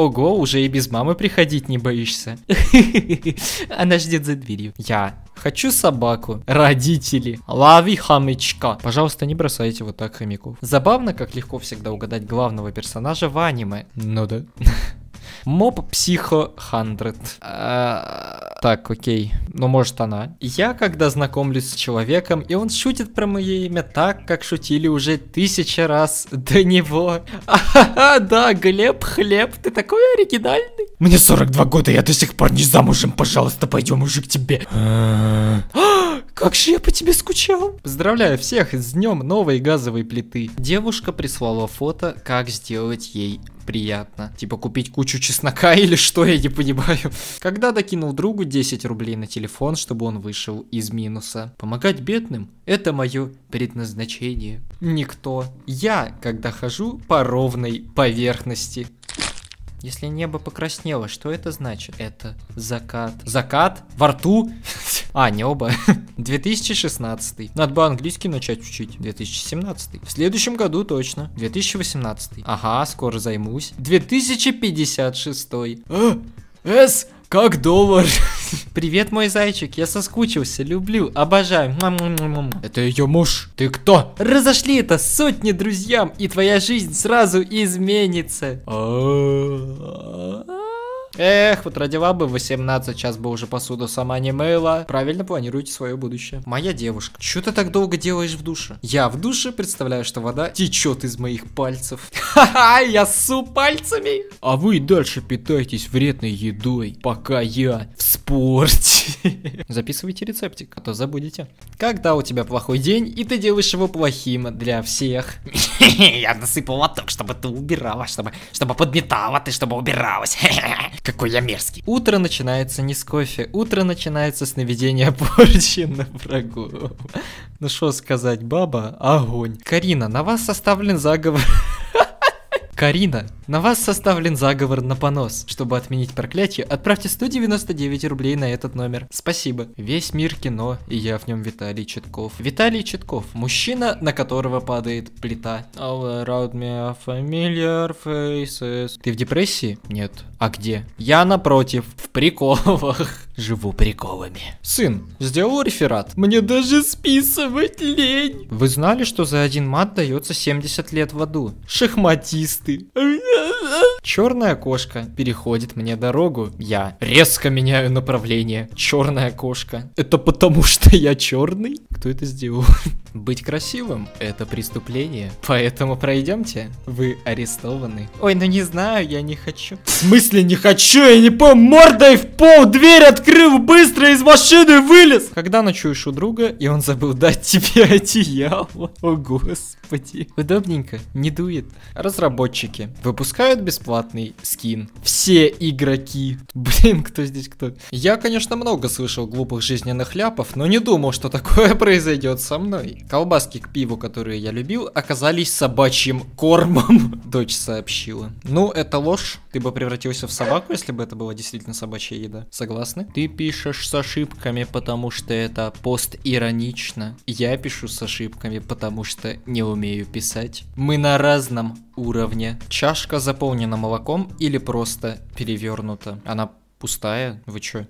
Ого, уже и без мамы приходить не боишься. Она ждет за дверью. Я хочу собаку. Родители. Лови хомячка. Пожалуйста, не бросайте вот так хомяков. Забавно, как легко всегда угадать главного персонажа в аниме. Ну да. Моб Психо 100. А, так, окей но может она. Я когда знакомлюсь с человеком, и он шутит про мое имя так, как шутили уже тысячи раз до него. Ага, да, Глеб, хлеб, ты такой оригинальный. Мне 42 года, я до сих пор не замужем, пожалуйста, пойдем уже к тебе. А, как же я по тебе скучал. Поздравляю всех с днем новой газовой плиты. Девушка прислала фото, как сделать ей приятно. Типа купить кучу чеснока или что, я не понимаю. Когда докинул другу 10 рублей на телефон, чтобы он вышел из минуса. Помогать бедным – это мое предназначение. Никто. Я, когда хожу по ровной поверхности. Если небо покраснело, что это значит? Это закат. Закат во рту а, не оба. 2016. Надо бы английский начать учить. 2017. В следующем году точно. 2018. Ага, скоро займусь. 2056. А, С как доллар. Привет, мой зайчик, я соскучился, люблю, обожаю. Это ее муж. Ты кто? Разошли это сотни друзьям, и твоя жизнь сразу изменится. А, а, а. Эх, вот родила бы 18, сейчас бы уже посуду сама не мыла. Правильно планируйте свое будущее. Моя девушка, что ты так долго делаешь в душе? Я в душе представляю, что вода течет из моих пальцев. Ха-ха, я су пальцами. А вы дальше питайтесь вредной едой, пока я в испорти. Записывайте рецептик, а то забудете. Когда у тебя плохой день, и ты делаешь его плохим для всех. Я насыпал лоток, чтобы ты убирала, чтобы, чтобы подметала ты, чтобы убиралась. Какой я мерзкий. Утро начинается не с кофе, утро начинается с наведения порчи на врагу. Ну что сказать, баба, огонь. Карина, на вас составлен заговор. Карина, на вас составлен заговор на понос. Чтобы отменить проклятие, отправьте 199 рублей на этот номер. Спасибо. Весь мир кино, и я в нем Виталий Четков. Виталий Четков, мужчина, на которого падает плита. All around me are familiar faces. Ты в депрессии? Нет. А где? Я напротив, в приколах живу приколами. Сын, сделал реферат? Мне даже списывать лень. Вы знали, что за один мат дается 70 лет в аду? Шахматисты. Черная кошка переходит мне дорогу. Я резко меняю направление. Черная кошка. Это потому что я черный? Кто это сделал? Быть красивым – это преступление. Поэтому пройдемте. Вы арестованы. Ой, ну не знаю, я не хочу. В смысле не хочу? Я не помню. Мордой в пол, дверь открыл, быстро из машины вылез. Когда ночуешь у друга, и он забыл дать тебе одеяло. О, господи. Удобненько, не дует. Разработчики выпускают бесплатно бесплатный скин. Все игроки. Блин, кто здесь кто? Я, конечно, много слышал глупых жизненных ляпов, но не думал, что такое произойдет со мной. Колбаски к пиву, которые я любил, оказались собачьим кормом, дочь сообщила. Ну, это ложь. Ты бы превратился в собаку, если бы это была действительно собачья еда. Согласны? Ты пишешь с ошибками, потому что это постиронично. Я пишу с ошибками, потому что не умею писать. Мы на разном уровне. Чашка заполнена молоком или просто перевернута. Она пустая, вы чё?